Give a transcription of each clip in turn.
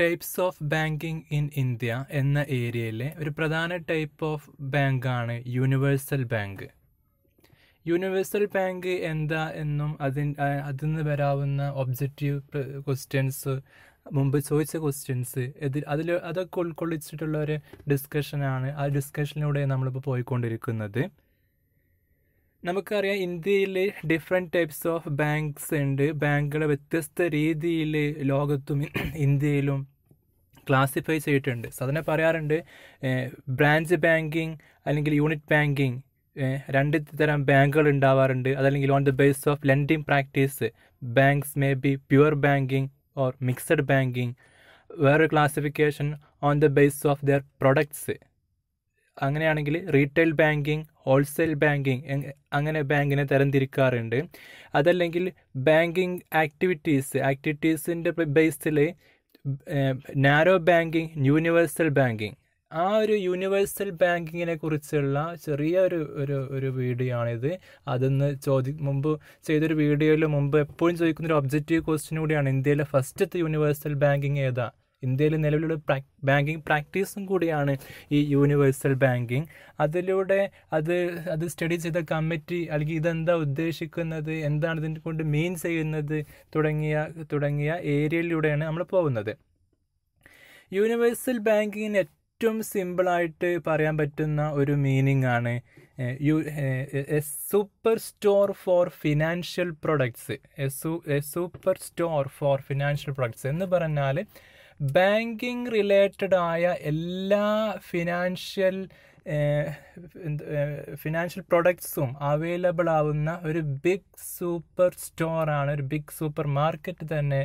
types of banking in India എന്ന ഏരിയയിലെ ഒരു പ്രധാന ടൈപ്പ് ഓഫ് ബാങ്കാണ് യൂണിവേഴ്സൽ ബാങ്ക് യൂണിവേഴ്സൽ ബാങ്ക് എന്താ എന്നും അതിൻ അതിൽ നിന്ന് വരാവുന്ന ഒബ്ജക്റ്റീവ് ക്വസ്റ്റ്യൻസ് മുമ്പ് ചോദിച്ച ക്വസ്റ്റ്യൻസ് എതിൽ അതിൽ അതൊക്കെ ഉൾക്കൊള്ളിച്ചിട്ടുള്ള ഒരു ഡിസ്കഷനാണ് ആ ഡിസ്കഷനിലൂടെ നമ്മളിപ്പോൾ പോയിക്കൊണ്ടിരിക്കുന്നത് നമുക്കറിയാം ഇന്ത്യയിൽ ഡിഫറെൻറ്റ് ടൈപ്സ് ഓഫ് ബാങ്ക്സ് ഉണ്ട് ബാങ്കുകളെ വ്യത്യസ്ത രീതിയിൽ ലോകത്തും ഇന്ത്യയിലും ക്ലാസിഫൈ ചെയ്തിട്ടുണ്ട് സാധാരണ പറയാറുണ്ട് ബ്രാഞ്ച് ബാങ്കിങ് അല്ലെങ്കിൽ യൂണിറ്റ് ബാങ്കിങ് രണ്ട് തരം ബാങ്കുകൾ ഉണ്ടാവാറുണ്ട് അതല്ലെങ്കിൽ on the base of lending practice banks may be pure banking or mixed banking വേറൊരു classification on the base of their products അങ്ങനെയാണെങ്കിൽ റീറ്റെയിൽ ബാങ്കിങ് ഹോൾസെയിൽ ബാങ്കിങ് അങ്ങനെ ബാങ്കിനെ തരംതിരിക്കാറുണ്ട് അതല്ലെങ്കിൽ ബാങ്കിങ് ആക്ടിവിറ്റീസ് ആക്ടിവിറ്റീസിൻ്റെ ബേസിൽ നാരോ ബാങ്കിങ് യൂണിവേഴ്സൽ ബാങ്കിങ് ആ ഒരു യൂണിവേഴ്സൽ ബാങ്കിങ്ങിനെ കുറിച്ചുള്ള ചെറിയ ഒരു ഒരു ഒരു വീഡിയോ ആണിത് അതെന്ന് ചോദി മുമ്പ് ചെയ്തൊരു വീഡിയോയിൽ മുമ്പ് എപ്പോഴും ചോദിക്കുന്ന ഒരു ഒബ്ജക്റ്റീവ് ക്വസ്റ്റ്യൻ കൂടിയാണ് ഇന്ത്യയിലെ ഫസ്റ്റത്തെ യൂണിവേഴ്സൽ ബാങ്കിങ് ഏതാ ഇന്ത്യയിൽ നിലവിലുള്ള ബാങ്കിങ് പ്രാക്ടീസും കൂടിയാണ് ഈ യൂണിവേഴ്സൽ ബാങ്കിങ് അതിലൂടെ അത് അത് സ്റ്റഡി ചെയ്ത കമ്മിറ്റി അല്ലെങ്കിൽ ഇതെന്താ ഉദ്ദേശിക്കുന്നത് എന്താണ് ഇതിനെ കൊണ്ട് മീൻ ചെയ്യുന്നത് തുടങ്ങിയ തുടങ്ങിയ ഏരിയയിലൂടെയാണ് നമ്മൾ പോകുന്നത് യൂണിവേഴ്സൽ ബാങ്കിങ്ങിന് ഏറ്റവും സിമ്പിളായിട്ട് പറയാൻ പറ്റുന്ന ഒരു മീനിങ് ആണ് you a superstore for financial products a superstore for financial products എന്ന് പറഞ്ഞാൽ ബാങ്കിങ് റിലേറ്റഡ് ആയ എല്ലാ ഫിനാൻഷ്യൽ ഫിനാൻഷ്യൽ പ്രൊഡക്ട്സും അവൈലബിൾ ആവുന്ന ഒരു ബിഗ് സൂപ്പർ സ്റ്റോറാണ് ഒരു ബിഗ് സൂപ്പർ മാർക്കറ്റ് തന്നെ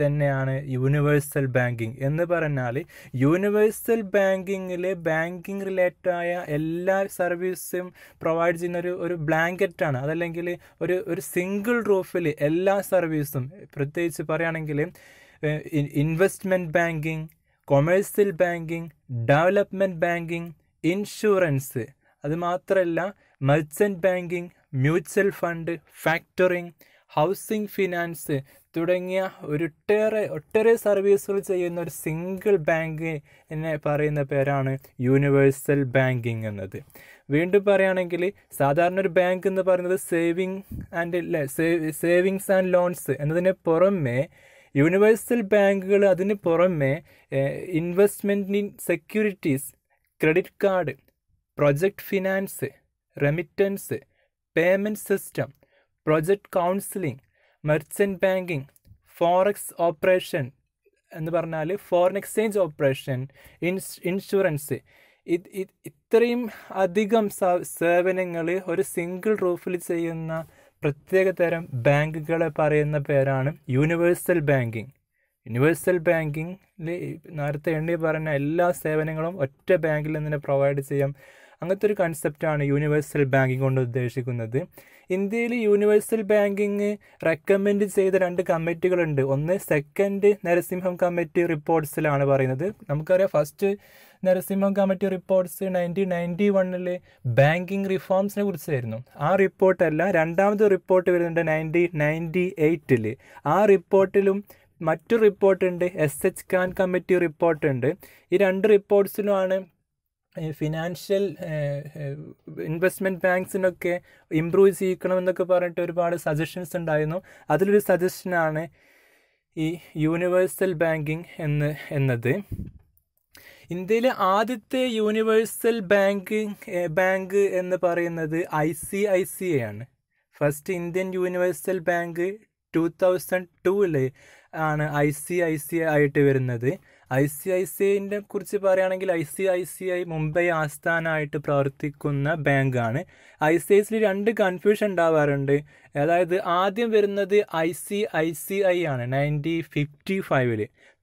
തന്നെയാണ് യൂണിവേഴ്സൽ ബാങ്കിങ് എന്ന് പറഞ്ഞാൽ യൂണിവേഴ്സൽ ബാങ്കിങ്ങിൽ ബാങ്കിങ് റിലേറ്റഡായ എല്ലാ സർവീസും പ്രൊവൈഡ് ചെയ്യുന്ന ഒരു ഒരു ബ്ലാങ്കറ്റാണ് അതല്ലെങ്കിൽ ഒരു ഒരു സിംഗിൾ റൂഫിൽ എല്ലാ സർവീസും പ്രത്യേകിച്ച് പറയുകയാണെങ്കിൽ investment banking commercial banking development banking insurance അതുമാത്രമല്ല merchant banking mutual fund factoring housing finance തുടങ്ങിയ ഒരൊട്ടേറെ ഒട്ടേറെ സർവീസുകൾ ചെയ്യുന്ന ഒരു സിംഗിൾ ബാങ്ക് എന്നെ പറയുന്ന പേരാണ് യൂണിവേഴ്സൽ ബാങ്കിങ് എന്നത് വീണ്ടും പറയുകയാണെങ്കിൽ സാധാരണ ഒരു ബാങ്ക് എന്ന് പറയുന്നത് saving and savings and loans എന്നതിന് പുറമേ യൂണിവേഴ്സൽ ബാങ്കുകൾ അതിന് പുറമെ investment in securities credit card project finance remittance payment system project counselling merchant banking forex operation എന്ന് പറഞ്ഞാൽ ഫോറിൻ എക്സ്ചേഞ്ച് ഓപ്പറേഷൻ ഇൻഷുറൻസ് ഇത്രയും അധികം സേവനങ്ങൾ ഒരു സിംഗിൾ റൂഫിൽ ചെയ്യുന്ന പ്രത്യേകതരം ബാങ്കുകളെ പറയുന്ന പേരാണ് യൂണിവേഴ്സൽ ബാങ്കിങ് യൂണിവേഴ്സൽ ബാങ്കിങ്ങിൽ നേരത്തെ എണ്ണി പറഞ്ഞ എല്ലാ സേവനങ്ങളും ഒറ്റ ബാങ്കിൽ നിന്ന് തന്നെ പ്രൊവൈഡ് ചെയ്യാം അങ്ങനത്തെ ഒരു കൺസെപ്റ്റാണ് യൂണിവേഴ്സൽ ബാങ്കിങ് കൊണ്ട് ഉദ്ദേശിക്കുന്നത് ഇന്ത്യയിൽ യൂണിവേഴ്സൽ ബാങ്കിങ് റെക്കമെൻഡ് ചെയ്ത രണ്ട് കമ്മിറ്റികളുണ്ട് ഒന്ന് സെക്കൻഡ് നരസിംഹം കമ്മിറ്റി റിപ്പോർട്ട്സിലാണ് പറയുന്നത് നമുക്കറിയാം first Narasimham committee reports nineteen ninety വണ്ണിലെ ബാങ്കിങ് റിഫോംസിനെ കുറിച്ചായിരുന്നു ആ റിപ്പോർട്ടല്ല രണ്ടാമത് റിപ്പോർട്ട് വരുന്നുണ്ട് നയൻറ്റീൻ നയൻറ്റി എയ്റ്റിൽ ആ റിപ്പോർട്ടിലും മറ്റു റിപ്പോർട്ടുണ്ട് എസ് എച്ച് കാൻ കമ്മിറ്റി റിപ്പോർട്ടുണ്ട് ഈ രണ്ട് റിപ്പോർട്ട്സിലുമാണ് ഫിനാൻഷ്യൽ ഇൻവെസ്റ്റ്മെൻറ്റ് ബാങ്ക്സിനൊക്കെ ഇമ്പ്രൂവ് ചെയ്യിക്കണമെന്നൊക്കെ പറഞ്ഞിട്ട് ഒരുപാട് സജഷൻസ് ഉണ്ടായിരുന്നു അതിലൊരു സജഷനാണ് ഈ യൂണിവേഴ്സൽ ബാങ്കിങ് എന്ന് എന്നത് ഇന്ത്യയിലെ ആദ്യത്തെ യൂണിവേഴ്സൽ ബാങ്കിങ് ബാങ്ക് എന്ന് പറയുന്നത് I C I C A ആണ് first Indian universal bank two thousand ടുവിൽ ആണ് ഐ സി ഐ സി ആയിട്ട് വരുന്നത് ഐ സി ഐ സി ഐൻ്റെ കുറിച്ച് പറയുകയാണെങ്കിൽ I C I C I Mumbai ആസ്ഥാനമായിട്ട് പ്രവർത്തിക്കുന്ന ബാങ്കാണ് ഐ സി ഐ സിയിൽ രണ്ട് കൺഫ്യൂഷൻ ഉണ്ടാവാറുണ്ട് അതായത് ആദ്യം വരുന്നത് I C I C I ആണ് നയൻറ്റി ഫിഫ്റ്റി ഫൈവിൽ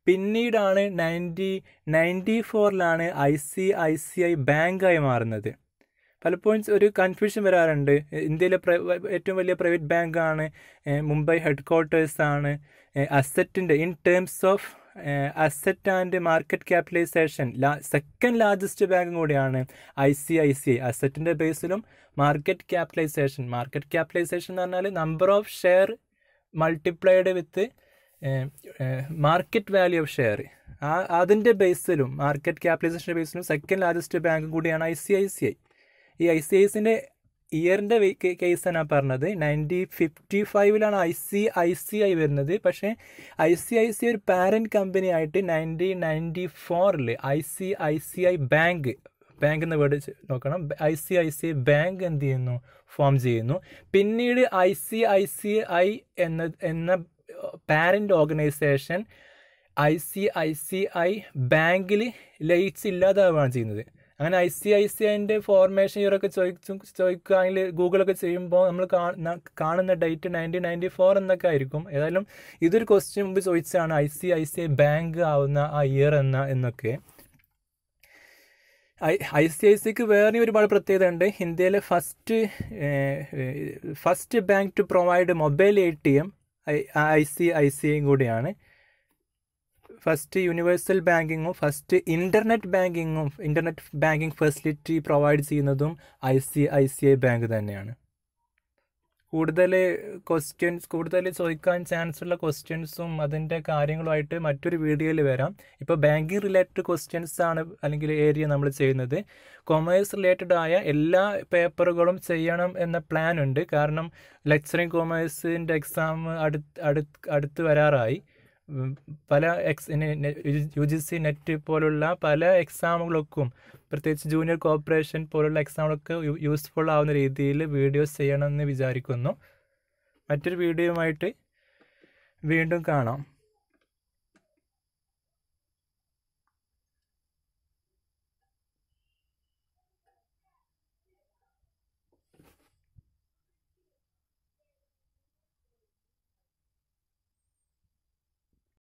പിന്നീടാണ് നയൻറ്റി നയൻറ്റി ഫോറിലാണ് I C I C I ബാങ്കായി മാറുന്നത് പലപ്പോഴും ഒരു കൺഫ്യൂഷൻ വരാറുണ്ട് ഇന്ത്യയിലെ ഏറ്റവും വലിയ പ്രൈവറ്റ് ബാങ്കാണ് മുംബൈ ഹെഡ് ക്വാർട്ടേഴ്സാണ് അസറ്റിൻ്റെ in terms of asset and market capitalisation ലാ സെക്കൻഡ് ലാർജസ്റ്റ് ബാങ്കും കൂടിയാണ് I C I C I അസറ്റിൻ്റെ ബേസിലും മാർക്കറ്റ് ക്യാപിറ്റലൈസേഷൻ മാർക്കറ്റ് ക്യാപിറ്റലൈസേഷൻ എന്ന് പറഞ്ഞാൽ number of share multiplied with market value of share ആ അതിൻ്റെ ബേസിലും മാർക്കറ്റ് ക്യാപിറ്റലൈസേഷൻ്റെ ബേസിലും സെക്കൻഡ് ലാർജസ്റ്റ് ബാങ്കും കൂടിയാണ് I C I C I ഈ ഐ സി ഐ സിൻ്റെ ഇയറിൻ്റെ കേസ് തന്നെ പറഞ്ഞത് നയൻറ്റി ഫിഫ്റ്റി ഫൈവിലാണ് I C I C I വരുന്നത് പക്ഷേ ഐ സി ഐ സി ഒരു പാരൻറ്റ് കമ്പനി ആയിട്ട് നയൻറ്റീൻ നയൻറ്റി ഫോറിൽ I C I C I bank bank എന്ന് വേർഡ് നോക്കണം I C I C I bank എന്ത് ചെയ്യുന്നു ഫോം ചെയ്യുന്നു പിന്നീട് I C I C I എന്ന എന്ന parent organisation I C I C I ബാങ്കിൽ ലൈറ്റ്സ് ഇല്ലാതാവുകയാണ് ചെയ്യുന്നത് അങ്ങനെ ഐ സി ഐ സി ഐൻ്റെ ഫോർമേഷൻ ഇയറൊക്കെ ചോദിച്ചു ചോദിക്കുകയാണെങ്കിൽ ഗൂഗിളൊക്കെ ചെയ്യുമ്പോൾ നമ്മൾ കാണുന്ന ഡേറ്റ് നയൻറ്റീൻ നയൻറ്റി ഫോർ എന്നൊക്കെ ആയിരിക്കും ഏതായാലും ഇതൊരു ക്വസ്റ്റ്യൻ മുമ്പ് ചോദിച്ചാണ് I C I C I bank ആവുന്ന ആ ഇയർ എന്ന എന്നൊക്കെ ഐ ഐ സി ഐ സിക്ക് വേറെയും ഒരുപാട് പ്രത്യേകത ഉണ്ട് ഇന്ത്യയിലെ first first bank to provide mobile A T M I C I C I കൂടിയാണ് ഫസ്റ്റ് യൂണിവേഴ്സൽ ബാങ്കിങ്ങും ഫസ്റ്റ് ഇൻ്റർനെറ്റ് ബാങ്കിങ്ങും ഇൻ്റർനെറ്റ് ബാങ്കിങ് ഫെസിലിറ്റി പ്രൊവൈഡ് ചെയ്യുന്നതും I C I C I bank തന്നെയാണ് കൂടുതൽ ക്വസ്റ്റ്യൻസ് കൂടുതൽ ചോദിക്കാൻ ചാൻസ് ഉള്ള ക്വസ്റ്റ്യൻസും അതിൻ്റെ കാര്യങ്ങളുമായിട്ട് മറ്റൊരു വീഡിയോയിൽ വരാം ഇപ്പോൾ ബാങ്കിങ് റിലേറ്റഡ് ക്വസ്റ്റ്യൻസ് ആണ് അല്ലെങ്കിൽ ഏരിയ നമ്മൾ ചെയ്യുന്നത് കൊമേഴ്സ് റിലേറ്റഡ് ആയ എല്ലാ പേപ്പറുകളും ചെയ്യണം എന്ന പ്ലാൻ ഉണ്ട് കാരണം ലെക്ചറിങ് കൊമേഴ്സിൻ്റെ എക്സാം അടുത്ത് അടുത്ത് അടുത്ത് വരാറായി പല എക്സ് യു ജി സി നെറ്റ് പോലുള്ള പല എക്സാമുകൾക്കും പ്രത്യേകിച്ച് ജൂനിയർ കോർപ്പറേഷൻ പോലുള്ള എക്സാമുകൾക്ക് യൂസ്ഫുൾ ആവുന്ന രീതിയിൽ വീഡിയോസ് ചെയ്യണമെന്ന് വിചാരിക്കുന്നു മറ്റൊരു വീഡിയോയുമായിട്ട് വീണ്ടും കാണാം